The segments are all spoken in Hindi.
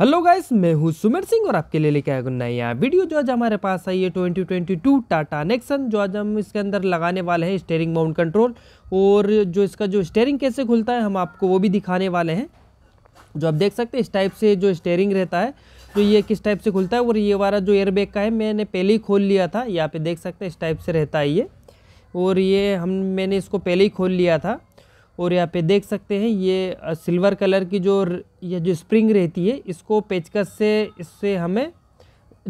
हेलो गाइस मैं हूं सुमेर सिंह और आपके लिए लेके आया नया वीडियो जो आज हमारे पास आई है 2022 टाटा नेक्सन जो आज हम इसके अंदर लगाने वाले हैं स्टेयरिंग माउंट कंट्रोल और जो इसका जो स्टेयरिंग कैसे खुलता है हम आपको वो भी दिखाने वाले हैं जो आप देख सकते हैं इस टाइप से जो स्टेयरिंग रहता है तो ये किस टाइप से खुलता है और ये वाला जो एयरबैग का है मैंने पहले ही खोल लिया था यहाँ पर देख सकते हैं इस टाइप से रहता है ये और ये हम मैंने इसको पहले ही खोल लिया था और यहाँ पे देख सकते हैं ये सिल्वर कलर की जो ये जो स्प्रिंग रहती है इसको पेचकस से इससे हमें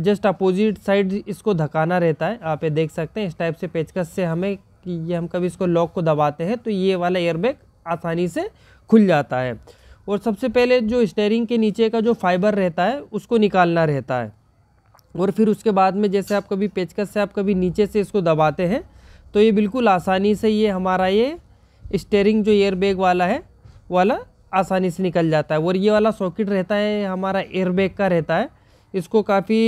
जस्ट अपोजिट साइड इसको धकाना रहता है आप ये देख सकते हैं इस टाइप से पेचकस से हमें ये हम कभी इसको लॉक को दबाते हैं तो ये वाला एयरबैग आसानी से खुल जाता है और सबसे पहले जो स्टेयरिंग के नीचे का जो फाइबर रहता है उसको निकालना रहता है और फिर उसके बाद में जैसे आप कभी पेचकस से आप कभी नीचे से इसको दबाते हैं तो ये बिल्कुल आसानी से ये हमारा ये स्टेयरिंग जो एयरबैग वाला है वाला आसानी से निकल जाता है और ये वाला सॉकेट रहता है हमारा एयरबैग का रहता है इसको काफ़ी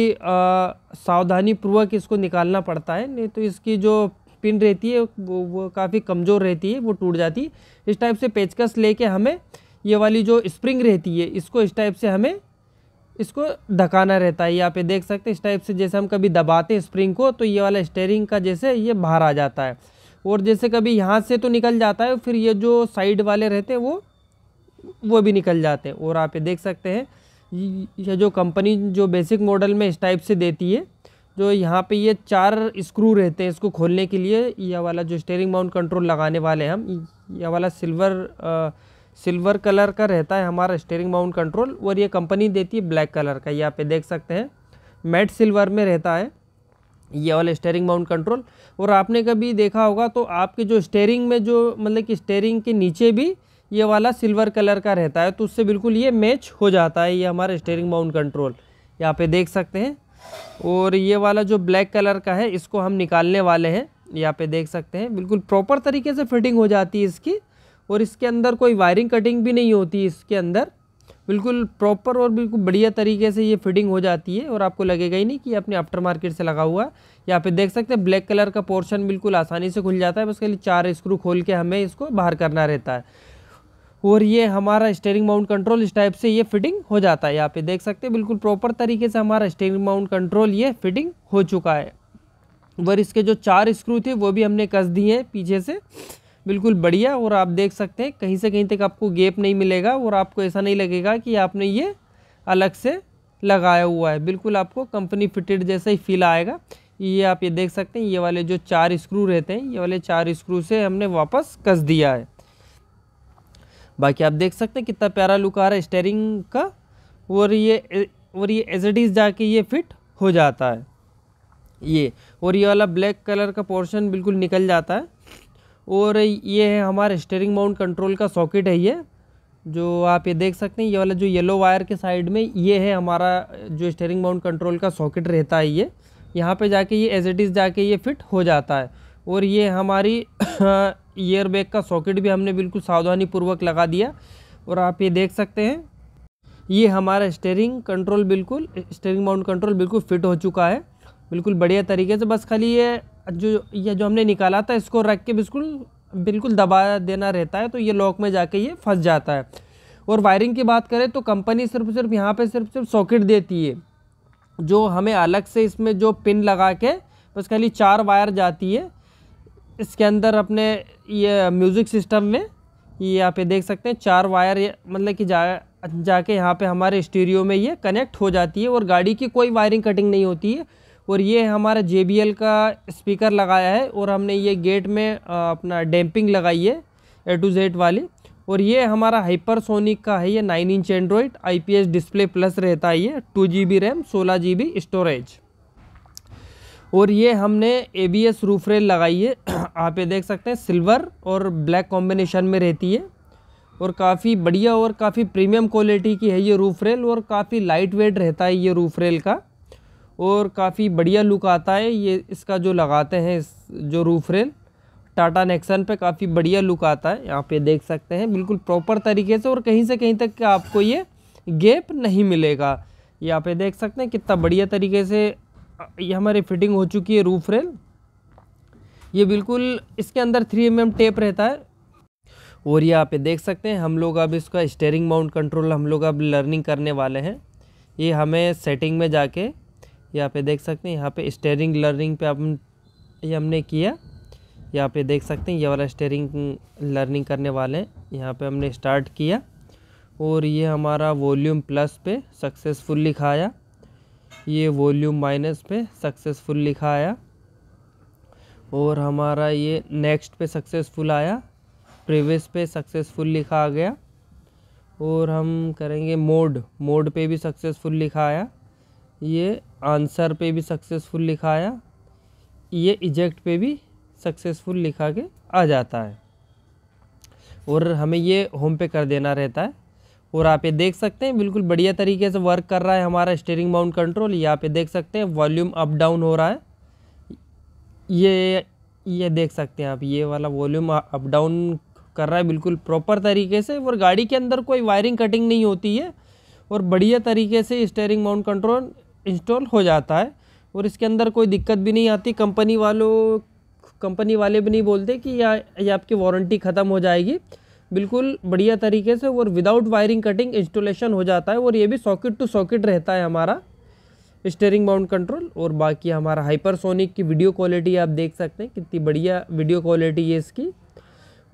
सावधानी पूर्वक इसको निकालना पड़ता है नहीं तो इसकी जो पिन रहती है वो, वो काफ़ी कमज़ोर रहती है वो टूट जाती है इस टाइप से पेचकस लेके हमें ये वाली जो स्प्रिंग रहती है इसको इस टाइप से हमें इसको धकाना रहता है यहाँ पे देख सकते हैं इस टाइप से जैसे हम कभी दबाते हैं स्प्रिंग को तो ये वाला स्टेयरिंग का जैसे ये बाहर आ जाता है और जैसे कभी यहाँ से तो निकल जाता है फिर ये जो साइड वाले रहते हैं वो वो भी निकल जाते हैं और आप ये देख सकते हैं ये जो कंपनी जो बेसिक मॉडल में इस टाइप से देती है जो यहाँ पे ये चार स्क्रू रहते हैं इसको खोलने के लिए यह वाला जो स्टेयरिंग माउंट कंट्रोल लगाने वाले हैं हम यह वाला सिल्वर आ, सिल्वर कलर का रहता है हमारा स्टेयरिंग माउंट कंट्रोल और ये कंपनी देती है ब्लैक कलर का ये आप देख सकते हैं मेट सिल्वर में रहता है ये वाला स्टेयरिंग माउंट कंट्रोल और आपने कभी देखा होगा तो आपके जो स्टेयरिंग में जो मतलब कि स्टेयरिंग के नीचे भी ये वाला सिल्वर कलर का रहता है तो उससे बिल्कुल ये मैच हो जाता है ये हमारा स्टेयरिंग माउंट कंट्रोल यहाँ पे देख सकते हैं और ये वाला जो ब्लैक कलर का है इसको हम निकालने वाले हैं यहाँ पे देख सकते हैं बिल्कुल प्रॉपर तरीके से फिटिंग हो जाती है इसकी और इसके अंदर कोई वायरिंग कटिंग भी नहीं होती इसके अंदर बिल्कुल प्रॉपर और बिल्कुल बढ़िया तरीके से ये फिटिंग हो जाती है और आपको लगेगा ही नहीं कि अपने आफ्टर मार्केट से लगा हुआ है यहाँ पे देख सकते हैं ब्लैक कलर का पोर्शन बिल्कुल आसानी से खुल जाता है उसके लिए चार स्क्रू खोल के हमें इसको बाहर करना रहता है और ये हमारा स्टेयरिंग माउंट कंट्रोल इस टाइप से ये फिटिंग हो जाता है यहाँ पे देख सकते हैं बिल्कुल प्रॉपर तरीके से हमारा स्टेयरिंग माउंट कंट्रोल ये फिटिंग हो चुका है और इसके जो चार स्क्रू थे वो भी हमने कस दिए हैं पीछे से बिल्कुल बढ़िया और आप देख सकते हैं कहीं से कहीं तक आपको गेप नहीं मिलेगा और आपको ऐसा नहीं लगेगा कि आपने ये अलग से लगाया हुआ है बिल्कुल आपको कंपनी फिटेड जैसा ही फील आएगा ये आप ये देख सकते हैं ये वाले जो चार स्क्रू रहते हैं ये वाले चार स्क्रू से हमने वापस कस दिया है बाकी आप देख सकते हैं कितना प्यारा लुक आ रहा है स्टेयरिंग का और ये और ये एज इट इज़ जाके ये फिट हो जाता है ये और ये वाला ब्लैक कलर का पोर्शन बिल्कुल निकल जाता है और ये है हमारा स्टेयरिंग माउंट कंट्रोल का सॉकेट है ये जो आप ये देख सकते हैं ये वाला जो येलो वायर के साइड में ये है हमारा जो स्टेयरिंग माउंट कंट्रोल का सॉकेट रहता है ये यहाँ पे जाके ये एज इट इज़ जाके ये फिट हो जाता है और ये हमारी ईयर बैग का सॉकेट भी हमने बिल्कुल सावधानी पूर्वक लगा दिया और आप ये देख सकते हैं ये हमारा स्टेयरिंग कंट्रोल बिल्कुल स्टेयरिंग माउंट कंट्रोल बिल्कुल फिट हो चुका है बिल्कुल बढ़िया तरीके से बस खाली ये जो ये जो हमने निकाला था इसको रख के बिल्कुल बिल्कुल दबा देना रहता है तो ये लॉक में जाके ये फंस जाता है और वायरिंग की बात करें तो कंपनी सिर्फ सिर्फ यहाँ पे सिर्फ सिर्फ सॉकेट देती है जो हमें अलग से इसमें जो पिन लगा के बस खाली चार वायर जाती है इसके अंदर अपने ये म्यूज़िक सिस्टम में ये यहाँ पे देख सकते हैं चार वायर मतलब कि जा जाके यहाँ पे हमारे स्टीरियो में ये कनेक्ट हो जाती है और गाड़ी की कोई वायरिंग कटिंग नहीं होती है और ये हमारा जे का स्पीकर लगाया है और हमने ये गेट में अपना डैम्पिंग लगाई है ए टू जेड वाली और ये हमारा हाइपरसोनिक का है ये nine inch android IPS display plus रहता है ये टू जी बी रैम सोलह जी बी स्टोरेज और ये हमने A B S roof rail लगाई है आप ये देख सकते हैं सिल्वर और ब्लैक कॉम्बिनेशन में रहती है और काफ़ी बढ़िया और काफ़ी प्रीमियम क्वालिटी की है ये रूफ रेल और काफ़ी लाइट वेट रहता है ये रूफ रेल का और काफ़ी बढ़िया लुक आता है ये इसका जो लगाते हैं इस जो रूफ रेल टाटा नेक्सन पे काफ़ी बढ़िया लुक आता है यहाँ पे देख सकते हैं बिल्कुल प्रॉपर तरीके से और कहीं से कहीं तक आपको ये गैप नहीं मिलेगा यहाँ पे देख सकते हैं कितना बढ़िया तरीके से ये हमारी फिटिंग हो चुकी है रूफ रेल ये बिल्कुल इसके अंदर थ्री एम टेप रहता है और ये आप देख सकते हैं हम लोग अब इसका स्टेयरिंग माउंट कंट्रोल हम लोग अब लर्निंग करने वाले हैं ये हमें सेटिंग में जाके यहाँ पे देख सकते हैं यहाँ पे स्टेयरिंग लर्निंग पे हम ये हमने किया यहाँ पे देख सकते हैं ये वाला स्टेयरिंग लर्निंग करने वाले हैं यहाँ पे हमने स्टार्ट किया और ये हमारा वॉल्यूम प्लस पे सक्सेसफुल लिखा आया ये वॉल्यूम माइनस पे सक्सेसफुल लिखा आया और हमारा ये नेक्स्ट पे सक्सेसफुल आया प्रीवियस पे सक्सेसफुल लिखा आ गया और हम करेंगे मोड मोड पे भी सक्सेसफुल लिखा आया ये आंसर पे भी सक्सेसफुल लिखाया ये इजेक्ट पे भी सक्सेसफुल लिखा के आ जाता है और हमें ये होम पे कर देना रहता है और आप ये देख सकते हैं बिल्कुल बढ़िया तरीके से वर्क कर रहा है हमारा स्टेयरिंग माउंट कंट्रोल यहाँ पे देख सकते हैं वॉल्यूम अप डाउन हो रहा है ये ये देख सकते हैं आप ये वाला वॉल्यूम अप डाउन कर रहा है बिल्कुल प्रॉपर तरीके से और गाड़ी के अंदर कोई वायरिंग कटिंग नहीं होती है और बढ़िया तरीके से स्टेयरिंग माउंट कंट्रोल इंस्टॉल हो जाता है और इसके अंदर कोई दिक्कत भी नहीं आती कंपनी वालों कंपनी वाले भी नहीं बोलते कि या ये आपकी वारंटी ख़त्म हो जाएगी बिल्कुल बढ़िया तरीके से और विदाउट वायरिंग कटिंग इंस्टॉलेशन हो जाता है और ये भी सॉकेट टू सॉकेट रहता है हमारा स्टेयरिंग माउंट कंट्रोल और बाकी हमारा हाइपरसोनिक की वीडियो क्वालिटी आप देख सकते हैं कितनी बढ़िया वीडियो क्वालिटी है इसकी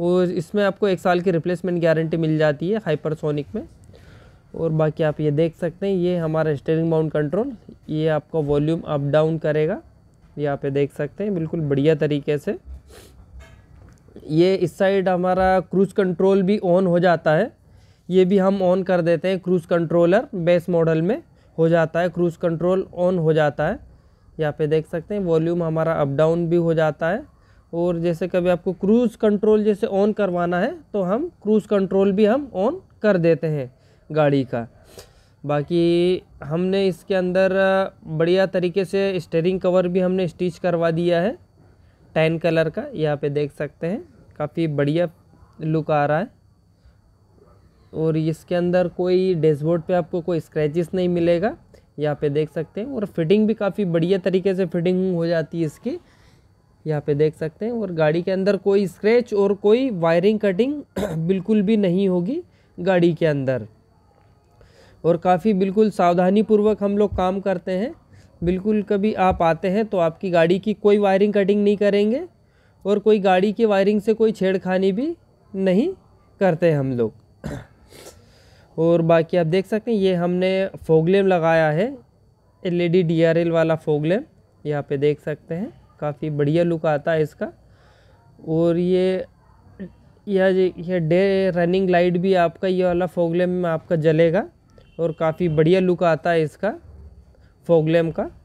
और इसमें आपको एक साल की रिप्लेसमेंट गारंटी मिल जाती है हाइपरसोनिक में और बाकी आप ये देख सकते हैं ये हमारा स्टेयरिंग माउंट कंट्रोल ये आपका वॉल्यूम अप डाउन करेगा ये आप देख सकते हैं बिल्कुल बढ़िया तरीके से ये इस साइड हमारा क्रूज़ कंट्रोल भी ऑन हो जाता है ये भी हम ऑन कर देते हैं क्रूज़ कंट्रोलर बेस मॉडल में हो जाता है क्रूज़ कंट्रोल ऑन हो जाता है यहाँ पे देख सकते हैं वॉल्यूम हमारा अप डाउन भी हो जाता है और जैसे कभी आपको क्रूज़ कंट्रोल जैसे ऑन करवाना है तो हम क्रूज़ कंट्रोल भी हम ऑन कर देते हैं गाड़ी का बाकी हमने इसके अंदर बढ़िया तरीके से स्टेरिंग कवर भी हमने स्टिच करवा दिया है टैन कलर का यहाँ पे देख सकते हैं काफ़ी बढ़िया लुक आ रहा है और इसके अंदर कोई डैशबोर्ड पे आपको कोई स्क्रैचेस नहीं मिलेगा यहाँ पे देख सकते हैं और फिटिंग भी काफ़ी बढ़िया तरीके से फिटिंग हो जाती है इसकी यहाँ पे देख सकते हैं और गाड़ी के अंदर कोई स्क्रैच और कोई वायरिंग कटिंग बिल्कुल भी नहीं होगी गाड़ी के अंदर और काफ़ी बिल्कुल सावधानी पूर्वक हम लोग काम करते हैं बिल्कुल कभी आप आते हैं तो आपकी गाड़ी की कोई वायरिंग कटिंग नहीं करेंगे और कोई गाड़ी की वायरिंग से कोई छेड़खानी भी नहीं करते हैं हम लोग और बाकी आप देख सकते हैं ये हमने फोगलेम लगाया है एलईडी डीआरएल वाला फोगलेम यहाँ पे देख सकते हैं काफ़ी बढ़िया लुक आता है इसका और ये यह यह डे रनिंग लाइट भी आपका ये वाला फोगलेम में आपका जलेगा और काफ़ी बढ़िया लुक आता है इसका फोगलेम का